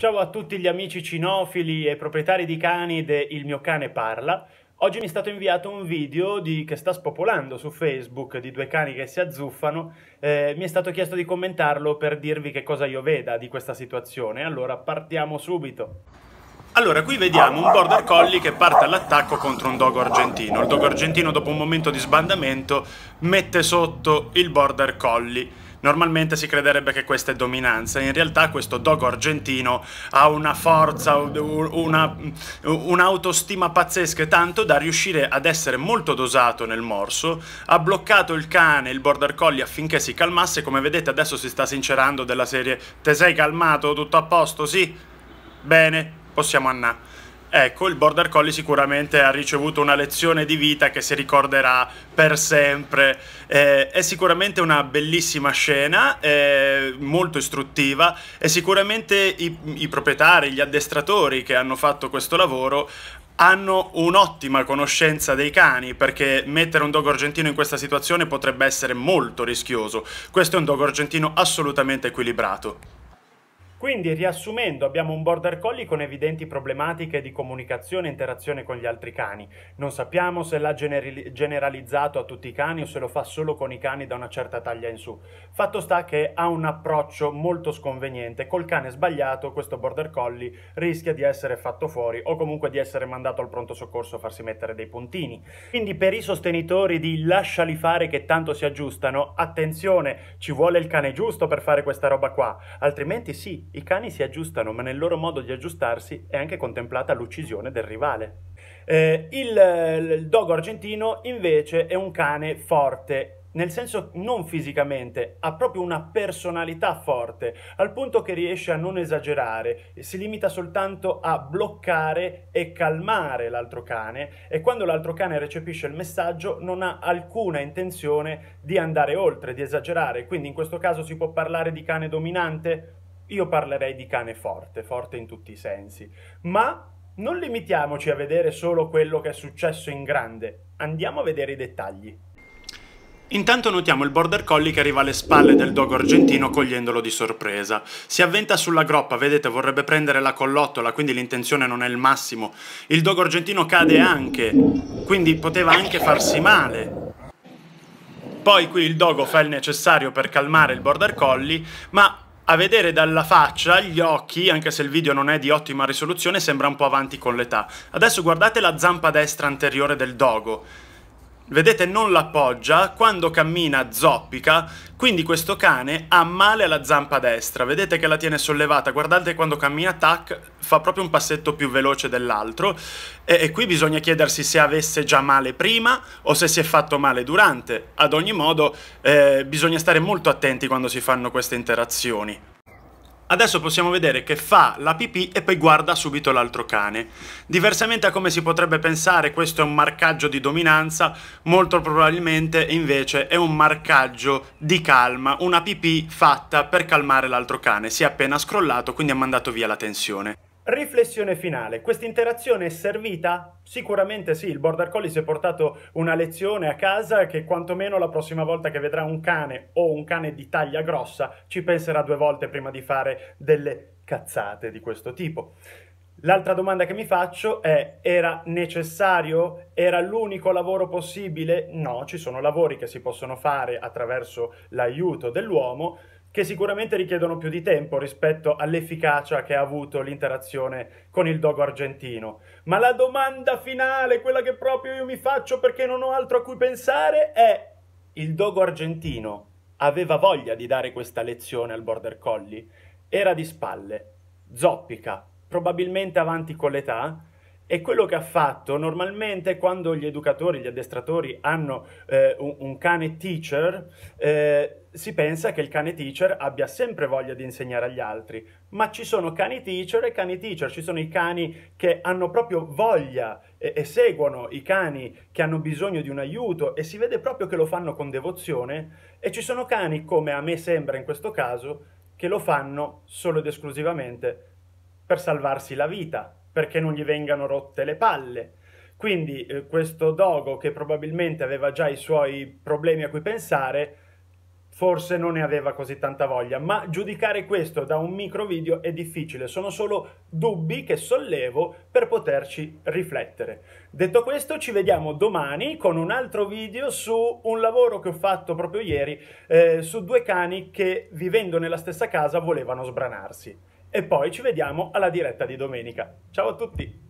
Ciao a tutti gli amici cinofili e proprietari di cani de Il mio cane parla. Oggi mi è stato inviato un video di, che sta spopolando su Facebook di due cani che si azzuffano. Eh, mi è stato chiesto di commentarlo per dirvi che cosa io veda di questa situazione. Allora partiamo subito. Allora, qui vediamo un border collie che parte all'attacco contro un dogo argentino. Il dogo argentino, dopo un momento di sbandamento, mette sotto il border collie Normalmente si crederebbe che questa è dominanza, in realtà questo dogo argentino ha una forza, un'autostima pazzesca, tanto da riuscire ad essere molto dosato nel morso, ha bloccato il cane, il border collie affinché si calmasse, come vedete adesso si sta sincerando della serie «Te sei calmato? Tutto a posto? Sì? Bene, possiamo andare». Ecco, il Border Collie sicuramente ha ricevuto una lezione di vita che si ricorderà per sempre. Eh, è sicuramente una bellissima scena, eh, molto istruttiva e sicuramente i, i proprietari, gli addestratori che hanno fatto questo lavoro hanno un'ottima conoscenza dei cani perché mettere un dog argentino in questa situazione potrebbe essere molto rischioso. Questo è un dog argentino assolutamente equilibrato. Quindi, riassumendo, abbiamo un border collie con evidenti problematiche di comunicazione e interazione con gli altri cani. Non sappiamo se l'ha generi- generalizzato a tutti i cani o se lo fa solo con i cani da una certa taglia in su. Fatto sta che ha un approccio molto sconveniente. Col cane sbagliato, questo border collie rischia di essere fatto fuori o comunque di essere mandato al pronto soccorso a farsi mettere dei puntini. Quindi, per i sostenitori di lasciali fare che tanto si aggiustano, attenzione, ci vuole il cane giusto per fare questa roba qua, altrimenti sì, i cani si aggiustano, ma nel loro modo di aggiustarsi è anche contemplata l'uccisione del rivale. Eh, il, il dogo argentino invece è un cane forte, nel senso non fisicamente, ha proprio una personalità forte, al punto che riesce a non esagerare, si limita soltanto a bloccare e calmare l'altro cane e quando l'altro cane recepisce il messaggio non ha alcuna intenzione di andare oltre, di esagerare, quindi in questo caso si può parlare di cane dominante? io parlerei di cane forte, forte in tutti i sensi, ma non limitiamoci a vedere solo quello che è successo in grande, andiamo a vedere i dettagli. Intanto notiamo il border collie che arriva alle spalle del dogo argentino cogliendolo di sorpresa. Si avventa sulla groppa, vedete, vorrebbe prendere la collottola, quindi l'intenzione non è il massimo. Il dogo argentino cade anche, quindi poteva anche farsi male. Poi qui il dogo fa il necessario per calmare il border collie, ma a vedere dalla faccia, gli occhi, anche se il video non è di ottima risoluzione, sembra un po' avanti con l'età. Adesso guardate la zampa destra anteriore del dogo vedete non l'appoggia, quando cammina zoppica, quindi questo cane ha male alla zampa destra, vedete che la tiene sollevata, guardate quando cammina tac, fa proprio un passetto più veloce dell'altro e, e qui bisogna chiedersi se avesse già male prima o se si è fatto male durante, ad ogni modo eh, bisogna stare molto attenti quando si fanno queste interazioni. Adesso possiamo vedere che fa la pipì e poi guarda subito l'altro cane. Diversamente a come si potrebbe pensare, questo è un marcaggio di dominanza, molto probabilmente invece è un marcaggio di calma, una pipì fatta per calmare l'altro cane. Si è appena scrollato, quindi ha mandato via la tensione. Riflessione finale, questa interazione è servita? Sicuramente sì, il Border Collie si è portato una lezione a casa che quantomeno la prossima volta che vedrà un cane o un cane di taglia grossa ci penserà due volte prima di fare delle cazzate di questo tipo. L'altra domanda che mi faccio è era necessario? Era l'unico lavoro possibile? No, ci sono lavori che si possono fare attraverso l'aiuto dell'uomo che sicuramente richiedono più di tempo rispetto all'efficacia che ha avuto l'interazione con il dogo argentino. Ma la domanda finale, quella che proprio io mi faccio perché non ho altro a cui pensare, è il dogo argentino aveva voglia di dare questa lezione al border collie? Era di spalle, zoppica, probabilmente avanti con l'età, e quello che ha fatto normalmente quando gli educatori, gli addestratori hanno eh, un, un, cane teacher, eh, si pensa che il cane teacher abbia sempre voglia di insegnare agli altri, ma ci sono cani teacher e cani teacher, ci sono i cani che hanno proprio voglia e, e seguono i cani che hanno bisogno di un aiuto e si vede proprio che lo fanno con devozione e ci sono cani, come a me sembra in questo caso, che lo fanno solo ed esclusivamente per salvarsi la vita, perché non gli vengano rotte le palle. Quindi eh, questo Dogo, che probabilmente aveva già i suoi problemi a cui pensare, forse non ne aveva così tanta voglia, ma giudicare questo da un micro video è difficile, sono solo dubbi che sollevo per poterci riflettere. Detto questo, ci vediamo domani con un altro video su un lavoro che ho fatto proprio ieri eh, su due cani che vivendo nella stessa casa volevano sbranarsi e poi ci vediamo alla diretta di domenica. Ciao a tutti!